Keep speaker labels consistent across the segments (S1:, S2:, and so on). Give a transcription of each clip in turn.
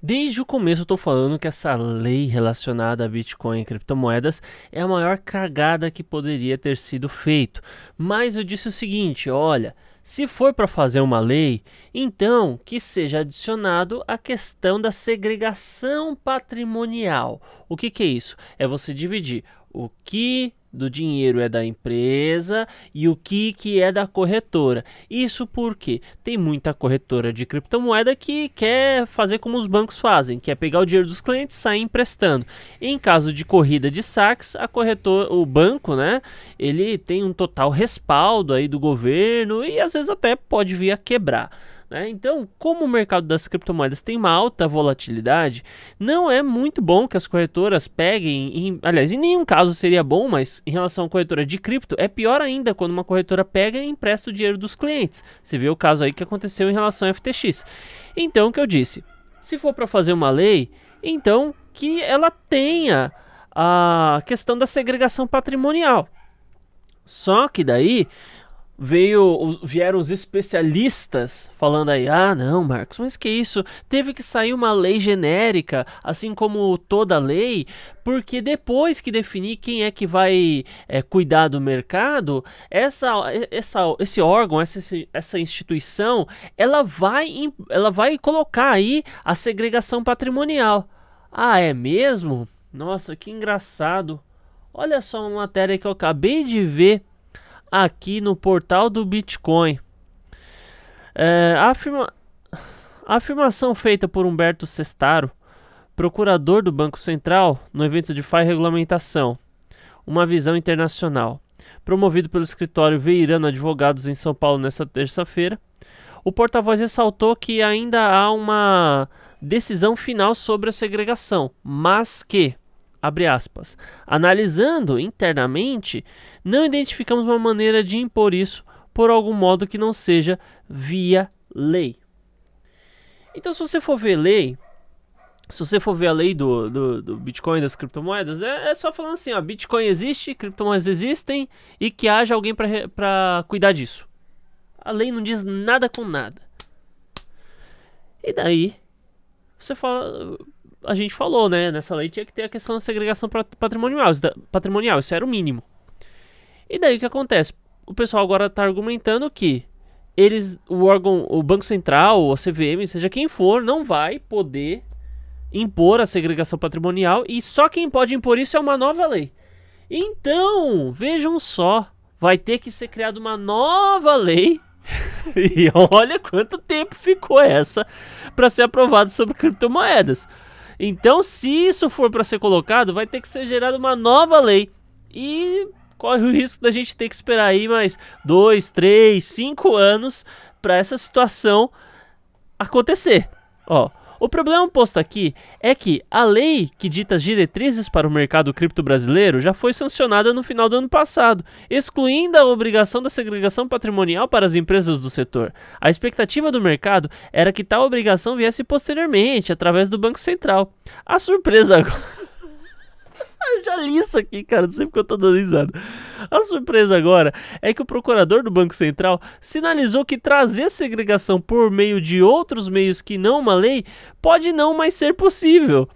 S1: Desde o começo eu tô falando que essa lei relacionada a Bitcoin e criptomoedas é a maior cagada que poderia ter sido feito. Mas eu disse o seguinte, olha, se for para fazer uma lei, então que seja adicionado a questão da segregação patrimonial. O que, que é isso? É você dividir o que do dinheiro é da empresa e o que, que é da corretora. Isso porque tem muita corretora de criptomoeda que quer fazer como os bancos fazem, que é pegar o dinheiro dos clientes e sair emprestando. Em caso de corrida de saques, a corretora, o banco, né, ele tem um total respaldo aí do governo e às vezes até pode vir a quebrar. Né? Então, como o mercado das criptomoedas tem uma alta volatilidade, não é muito bom que as corretoras peguem. Em, aliás, em nenhum caso seria bom, mas em relação à corretora de cripto, é pior ainda quando uma corretora pega e empresta o dinheiro dos clientes. Você viu o caso aí que aconteceu em relação à FTX. Então, o que eu disse? Se for para fazer uma lei, então que ela tenha a questão da segregação patrimonial. Só que daí veio vieram os especialistas falando aí: "Ah, não, Marcos, mas que isso? Teve que sair uma lei genérica, assim como toda lei, porque depois que definir quem é que vai é, cuidar do mercado, essa, essa esse órgão, essa, essa instituição, ela vai ela vai colocar aí a segregação patrimonial. Ah, é mesmo? Nossa, que engraçado. Olha só uma matéria que eu acabei de ver aqui no portal do Bitcoin. É, a, afirma... a afirmação feita por Humberto Sestaro, procurador do Banco Central, no evento de FAI Regulamentação, uma visão internacional, promovido pelo escritório Veirano Advogados em São Paulo nesta terça-feira, o porta-voz ressaltou que ainda há uma decisão final sobre a segregação, mas que abre aspas, analisando internamente, não identificamos uma maneira de impor isso por algum modo que não seja via lei. Então, se você for ver lei, se você for ver a lei do, do, do Bitcoin, das criptomoedas, é, é, só falando assim: ó, Bitcoin existe, criptomoedas existem e que haja alguém para cuidar disso. A lei não diz nada com nada. E daí, você fala, a gente falou, né? Nessa lei tinha que ter a questão da segregação patrimonial, patrimonial isso era o mínimo. E daí o que acontece? O pessoal agora está argumentando que eles, o órgão, o Banco Central, a CVM, seja quem for, não vai poder impor a segregação patrimonial e só quem pode impor isso é uma nova lei. Então, vejam só, vai ter que ser criada uma nova lei. e olha quanto tempo ficou essa para ser aprovado sobre criptomoedas. Então, se isso for para ser colocado, vai ter que ser gerada uma nova lei. E corre o risco da gente ter que esperar aí mais dois, três, cinco anos para essa situação acontecer. Ó, o problema posto aqui é que a lei que dita as diretrizes para o mercado cripto brasileiro já foi sancionada no final do ano passado, excluindo a obrigação da segregação patrimonial para as empresas do setor. A expectativa do mercado era que tal obrigação viesse posteriormente, através do Banco Central. A surpresa agora. eu já li isso aqui, cara. Não sei porque eu tô dando risada. A surpresa agora é que o procurador do Banco Central sinalizou que trazer segregação por meio de outros meios que não uma lei pode não mais ser possível.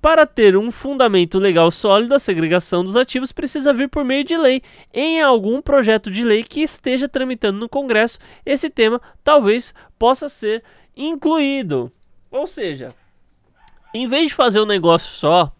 S1: Para ter um fundamento legal sólido, a segregação dos ativos precisa vir por meio de lei. Em algum projeto de lei que esteja tramitando no Congresso, esse tema talvez possa ser incluído. Ou seja, em vez de fazer um negócio só,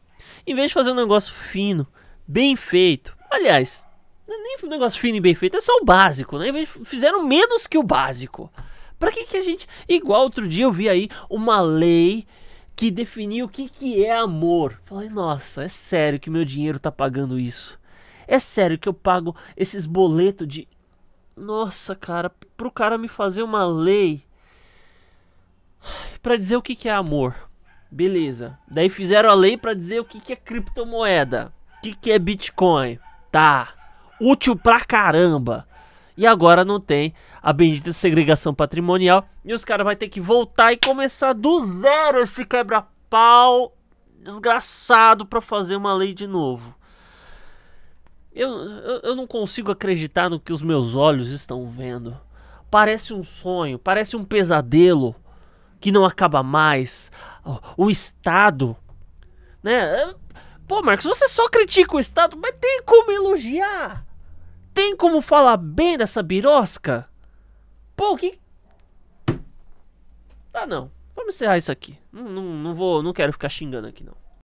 S1: em vez de fazer um negócio fino, bem feito. Aliás, é nem um negócio fino e bem feito, é só o básico, né? Fizeram menos que o básico. Pra que, que a gente. Igual outro dia eu vi aí uma lei que definiu o que, que é amor. Falei, nossa, é sério que meu dinheiro tá pagando isso. É sério que eu pago esses boletos de. Nossa, cara, pro cara me fazer uma lei para dizer o que, que é amor. Beleza. Daí fizeram a lei para dizer o que, que é criptomoeda. O que, que é Bitcoin. Tá. Útil pra caramba. E agora não tem a bendita segregação patrimonial. E os caras vão ter que voltar e começar do zero esse quebra-pau desgraçado pra fazer uma lei de novo. Eu, eu, eu não consigo acreditar no que os meus olhos estão vendo. Parece um sonho, parece um pesadelo que não acaba mais o Estado. Né? Pô, Marcos, você só critica o Estado, mas tem como elogiar? Tem como falar bem dessa birosca? Pô, que. Tá, não. Vamos encerrar isso aqui. Não, não, não vou. Não quero ficar xingando aqui, não.